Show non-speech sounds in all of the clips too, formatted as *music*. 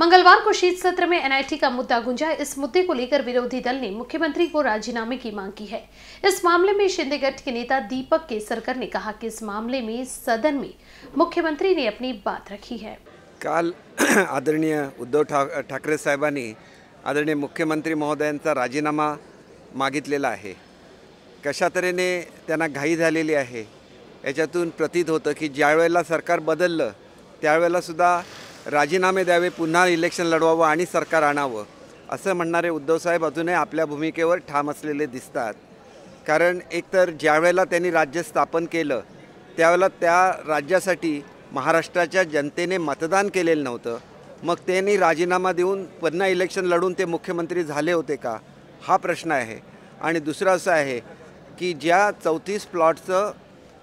मंगलवार को शीत सत्र में एनआईटी का मुद्दा गुंजा इस मुद्दे को लेकर विरोधी दल ने मुख्यमंत्री को राजीनामे की मांग की है इस मामले में शिंदे के नेता दीपक केसरकर ने कहा कि इस मामले में सदन में मुख्यमंत्री ने अपनी बात रखी है काल *clears throat* आदरणीय उद्धव ठाकरे साहेबांनी आदरणीय मुख्यमंत्री महोदयांचा राजीनामा मागितलेला आहे कशा तऱ्हेने घाई है आहे प्रतीत होतं की ज्यावेळेला सरकार बदल त्यावेळेलासुद्धा राजीनामे द्यावे पुन्हा इलेक्शन लढवावं आणि सरकार आणावं असं म्हणणारे उद्धवसाहेब अजूनही आपल्या भूमिकेवर ठाम असलेले दिसतात कारण एकतर ज्यावेळेला त्यांनी राज्य स्थापन केलं त्यावेळेला त्या राज्यासाठी महाराष्ट्राच्या जनतेने मतदान केलेलं नव्हतं मग त्यांनी राजीनामा देऊन पुन्हा इलेक्शन लढून ते मुख्यमंत्री झाले होते का हा प्रश्न आहे आणि दुसरा असं आहे की ज्या चौतीस प्लॉटचं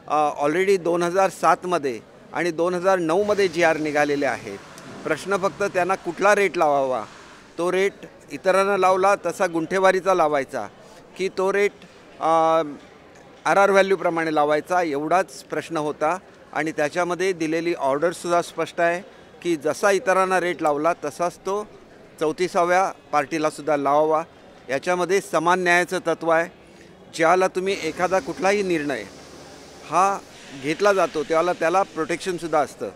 ऑलरेडी दोन हजार सातमध्ये आणि दोन हजार नऊमध्ये जी आर निघालेले आहेत प्रश्न फक्त त्यांना कुठला रेट लावावा तो रेट इतरांना लावला तसा गुंठेवारीचा लावायचा की तो रेट आर आर व्हॅल्यूप्रमाणे लावायचा एवढाच प्रश्न होता आणि त्याच्यामध्ये दिलेली ऑर्डरसुद्धा स्पष्ट आहे की जसा इतरांना रेट लावला तसाच तो चौतीसाव्या पार्टीलासुद्धा लावावा याच्यामध्ये समान न्यायाचं तत्त्व आहे ज्याला तुम्ही एखादा कुठलाही निर्णय हा घेतला जातो त्याला त्याला प्रोटेक्शनसुद्धा असतं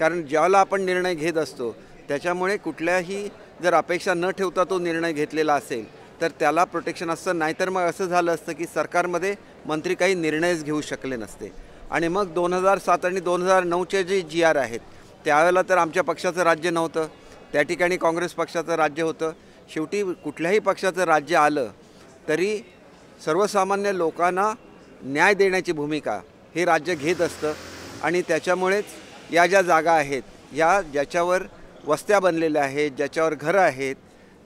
कारण ज्याला आपण निर्णय घेत असतो त्याच्यामुळे कुठल्याही जर अपेक्षा न ठेवता तो निर्णय घेतलेला असेल तर त्याला प्रोटेक्शन असतं नाहीतर मग असं झालं असतं की सरकारमध्ये मंत्री काही निर्णयच घेऊ शकले नसते आणि मग दोन हजार सात आणि दोन हजार नऊचे जे जी आर आहेत त्यावेळेला तर आमच्या पक्षाचं राज्य नव्हतं त्या ठिकाणी काँग्रेस पक्षाचं राज्य होतं शेवटी कुठल्याही पक्षाचं राज्य आलं तरी सर्वसामान्य लोकांना न्याय देण्याची भूमिका हे राज्य घेत असतं आणि त्याच्यामुळेच या ज्या जागा आहेत या ज्याच्यावर वस्त्या बनलेल्या आहेत ज्याच्यावर घरं आहेत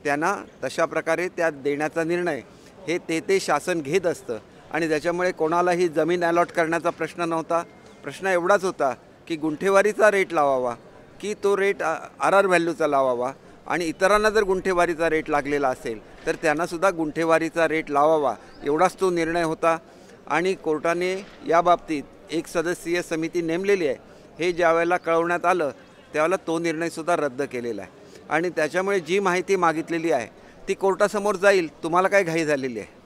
त्यांना तशा प्रकारे त्या देण्याचा निर्णय हे ते ते शासन घेत असतं आणि त्याच्यामुळे कोणालाही जमीन अलॉट करण्याचा प्रश्न नव्हता प्रश्न एवढाच होता की गुंठेवारीचा रेट लावावा की तो रेट आर आर व्हॅल्यूचा लावावा आणि इतरांना जर गुंठेवारीचा रेट लागलेला असेल तर त्यांनासुद्धा गुंठेवारीचा रेट लावावा एवढाच तो निर्णय होता आणि कोर्टाने याबाबतीत एक सदस्यीय समिती नेमलेली आहे हे ज्या वेळेला कळवण्यात आलं त्यावेळेला तो निर्णयसुद्धा रद्द केलेला आहे आणि त्याच्यामुळे जी माहिती मागितलेली आहे ती कोर्टासमोर जाईल तुम्हाला काय घाई झालेली आहे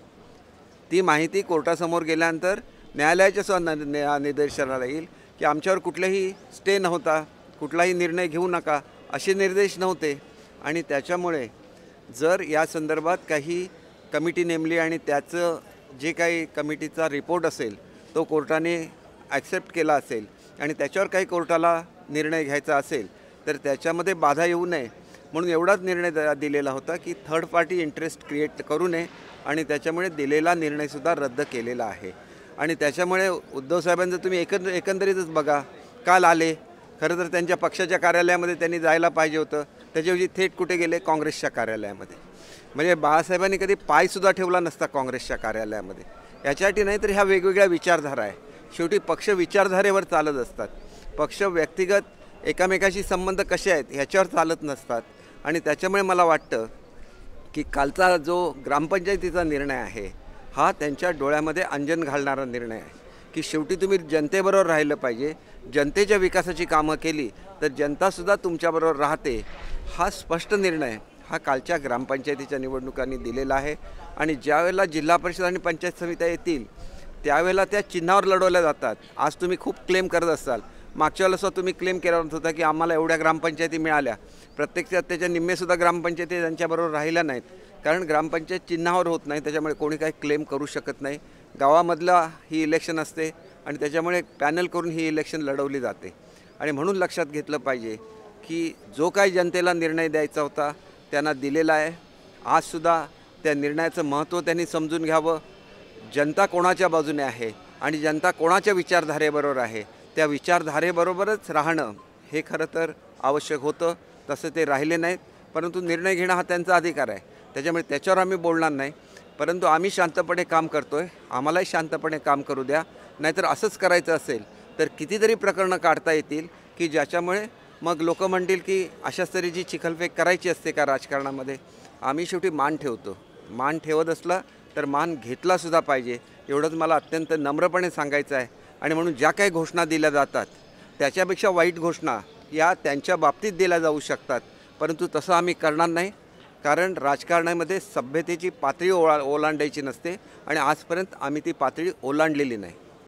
ती माहिती कोर्टासमोर गेल्यानंतर न्यायालयाच्या सुद्धा निदर्शनाला येईल की आमच्यावर कुठलाही स्टे नव्हता कुठलाही निर्णय घेऊ नका असे निर्देश नव्हते आणि त्याच्यामुळे जर या संदर्भात काही कमिटी नेमली आणि त्याचं जे काही कमिटीचा रिपोर्ट असेल तो कोर्टाने ॲक्सेप्ट केला असेल आणि त्याच्यावर काही कोर्टाला निर्णय घ्यायचा असेल तर त्याच्यामध्ये बाधा येऊ नये म्हणून एवढाच निर्णय दिलेला होता की थर्ड पार्टी इंटरेस्ट क्रिएट करू नये आणि त्याच्यामुळे दिलेला निर्णयसुद्धा रद्द केलेला आहे आणि त्याच्यामुळे उद्धवसाहेबांचं तुम्ही एकंद एकंदरीतच बघा काल आले खरं तर त्यांच्या पक्षाच्या कार्यालयामध्ये त्यांनी जायला पाहिजे होतं त्याच्याऐवजी थेट कुठे गेले काँग्रेसच्या कार्यालयामध्ये म्हणजे बाळासाहेबांनी कधी पायसुद्धा ठेवला नसता काँग्रेसच्या कार्यालयामध्ये याच्यासाठी नाही तर ह्या वेगवेगळ्या विचारधारा आहे शेवटी पक्ष विचारधारेवर चालत असतात पक्ष व्यक्तिगत एकामेकाशी संबंध कसे आहेत ह्याच्यावर चालत नसतात आणि त्याच्यामुळे मला वाटतं की कालचा जो ग्रामपंचायतीचा निर्णय आहे हा त्यांच्या डोळ्यामध्ये अंजन घालणारा निर्णय आहे की शेवटी तुम्ही जनतेबरोबर राहिलं पाहिजे जनतेच्या विकासाची कामं केली तर जनतासुद्धा तुमच्याबरोबर राहते हा स्पष्ट निर्णय हा कालच्या ग्रामपंचायतीच्या निवडणुकांनी दिलेला आहे आणि ज्यावेळेला जिल्हा परिषद आणि पंचायत समित्या येतील त्यावेळेला त्या चिन्हावर लढवल्या जातात आज तुम्ही खूप क्लेम करत असाल मागच्या वेळेला सुद्धा तुम्ही क्लेम केला होता की आम्हाला एवढ्या ग्रामपंचायती मिळाल्या प्रत्येकच्या त्याच्या निम्मेसुद्धा ग्रामपंचायती त्यांच्याबरोबर राहिल्या नाहीत कारण ग्रामपंचायत चिन्हावर होत नाही त्याच्यामुळे कोणी काही क्लेम करू शकत नाही गावामधला ही इलेक्शन असते आणि त्याच्यामुळे पॅनल करून ही इलेक्शन लढवली जाते आणि म्हणून लक्षात घेतलं पाहिजे की जो काही जनतेला निर्णय द्यायचा होता त्यांना दिलेला आहे आजसुद्धा त्या निर्णयाचं महत्त्व त्यांनी समजून घ्यावं जनता कोणाच्या बाजूने आहे आणि जनता कोणाच्या विचारधारेबरोबर आहे त्या विचारधारेबरोबरच राहणं हे खरं तर आवश्यक होतं तसं ते राहिले नाहीत परंतु निर्णय घेणं हा त्यांचा अधिकार आहे त्याच्यामुळे त्याच्यावर आम्ही बोलणार नाही परंतु आम्ही शांतपणे काम करतो आहे आम्हालाही शांतपणे काम करू द्या नाहीतर असंच करायचं असेल तर कितीतरी प्रकरणं काढता येतील की ज्याच्यामुळे मग लोक म्हणतील की अशाच जी चिखलफेक करायची असते का राजकारणामध्ये आम्ही शेवटी मान ठेवतो मान ठेवत असला तर मान घेतलासुद्धा पाहिजे एवढंच मला अत्यंत नम्रपणे सांगायचं आहे आणि म्हणून ज्या काही घोषणा दिल्या जातात त्याच्यापेक्षा वाईट घोषणा या त्यांच्या बाबतीत दिल्या जाऊ शकतात परंतु तसं आम्ही करणार नाही कारण राजकारणामध्ये सभ्यतेची पातळी ओळा ओलांडायची नसते आणि आजपर्यंत आम्ही ती पातळी ओलांडलेली नाही